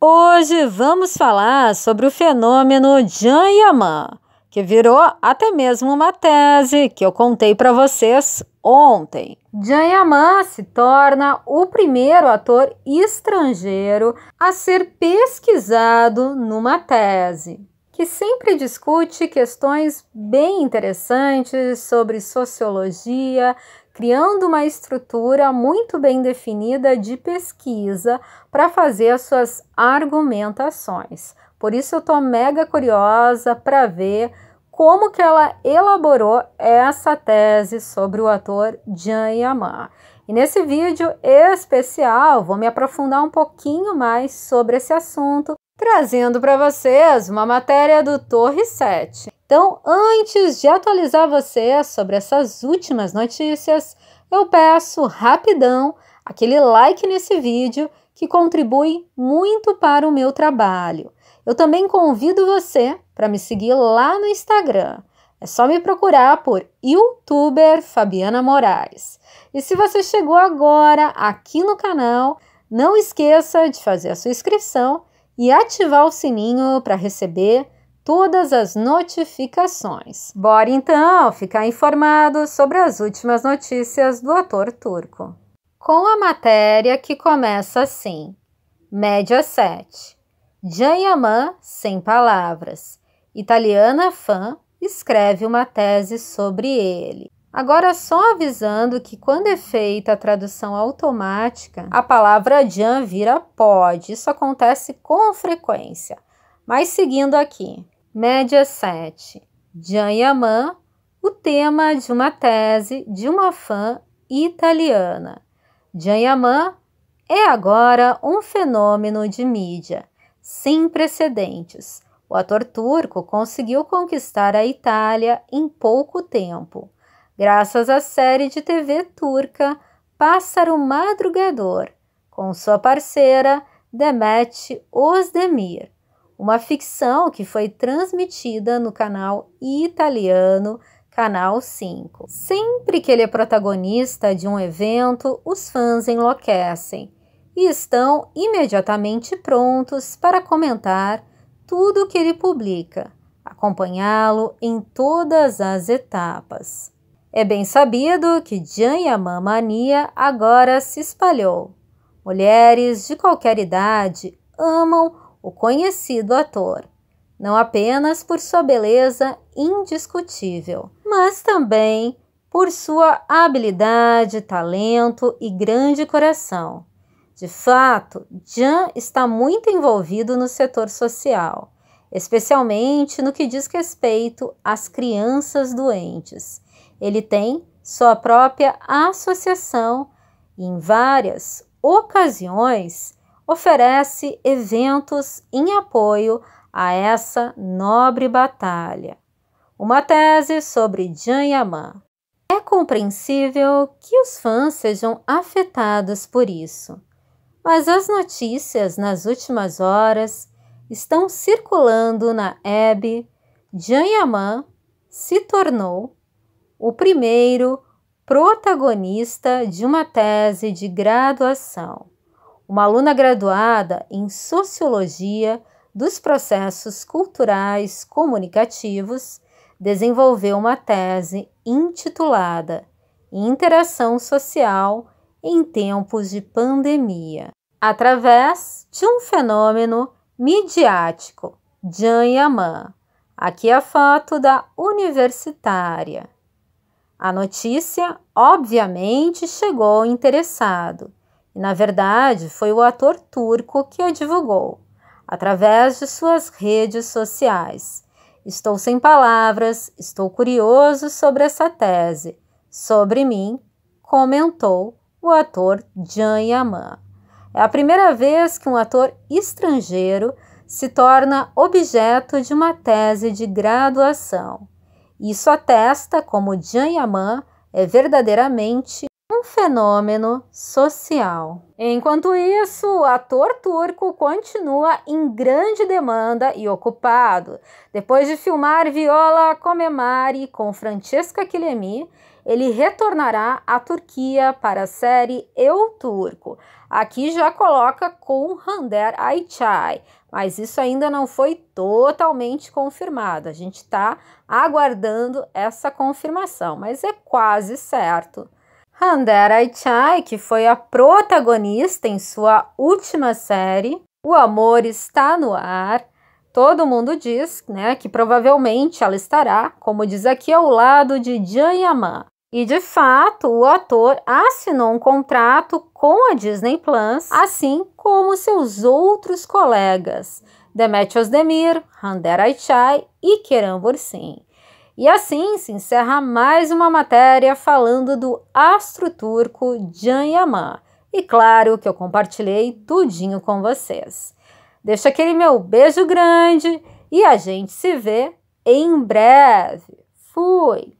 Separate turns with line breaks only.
Hoje vamos falar sobre o fenômeno Jan Yaman, que virou até mesmo uma tese que eu contei para vocês ontem. Jan Yaman se torna o primeiro ator estrangeiro a ser pesquisado numa tese que sempre discute questões bem interessantes sobre sociologia, criando uma estrutura muito bem definida de pesquisa para fazer as suas argumentações. Por isso eu estou mega curiosa para ver como que ela elaborou essa tese sobre o ator Jean Yamar. E nesse vídeo especial, vou me aprofundar um pouquinho mais sobre esse assunto trazendo para vocês uma matéria do Torre 7. Então, antes de atualizar vocês sobre essas últimas notícias, eu peço rapidão aquele like nesse vídeo que contribui muito para o meu trabalho. Eu também convido você para me seguir lá no Instagram. É só me procurar por youtuber Fabiana Moraes. E se você chegou agora aqui no canal, não esqueça de fazer a sua inscrição e ativar o sininho para receber todas as notificações. Bora então ficar informado sobre as últimas notícias do ator turco. Com a matéria que começa assim: Média 7. Janyaman sem palavras. Italiana fã escreve uma tese sobre ele. Agora, só avisando que quando é feita a tradução automática, a palavra Jan vira pode. Isso acontece com frequência. Mas seguindo aqui, média 7. Jan Yaman, o tema de uma tese de uma fã italiana. Jan Yaman é agora um fenômeno de mídia, sem precedentes. O ator turco conseguiu conquistar a Itália em pouco tempo graças à série de TV turca Pássaro Madrugador, com sua parceira Demet Özdemir, uma ficção que foi transmitida no canal italiano Canal 5. Sempre que ele é protagonista de um evento, os fãs enlouquecem e estão imediatamente prontos para comentar tudo que ele publica, acompanhá-lo em todas as etapas. É bem sabido que Jan mania agora se espalhou. Mulheres de qualquer idade amam o conhecido ator, não apenas por sua beleza indiscutível, mas também por sua habilidade, talento e grande coração. De fato, Jan está muito envolvido no setor social especialmente no que diz respeito às crianças doentes. Ele tem sua própria associação e, em várias ocasiões, oferece eventos em apoio a essa nobre batalha. Uma tese sobre Yaman. É compreensível que os fãs sejam afetados por isso, mas as notícias nas últimas horas estão circulando na Hebe, Janyaman se tornou o primeiro protagonista de uma tese de graduação, uma aluna graduada em Sociologia dos Processos Culturais Comunicativos desenvolveu uma tese intitulada Interação Social em Tempos de Pandemia, através de um fenômeno midiático, Jan Yaman. Aqui é a foto da universitária. A notícia, obviamente, chegou ao interessado. E, na verdade, foi o ator turco que a divulgou, através de suas redes sociais. Estou sem palavras, estou curioso sobre essa tese. Sobre mim, comentou o ator Jan Yaman. É a primeira vez que um ator estrangeiro se torna objeto de uma tese de graduação. Isso atesta como Jan Yaman é verdadeiramente um fenômeno social. Enquanto isso, o ator turco continua em grande demanda e ocupado. Depois de filmar Viola Comemari com Francesca Quilemi, ele retornará à Turquia para a série Eu Turco. Aqui já coloca com Hander Aichai, mas isso ainda não foi totalmente confirmado. A gente está aguardando essa confirmação, mas é quase certo. Hander Aichai, que foi a protagonista em sua última série, O Amor Está No Ar, todo mundo diz né, que provavelmente ela estará, como diz aqui, ao lado de Jan Yaman, e de fato, o ator assinou um contrato com a Disney Plus, assim como seus outros colegas, Demetrios Demir, Hander Aichai e Kerem Bursin. E assim se encerra mais uma matéria falando do astro turco Can Yaman. E claro que eu compartilhei tudinho com vocês. Deixa aquele meu beijo grande e a gente se vê em breve. Fui!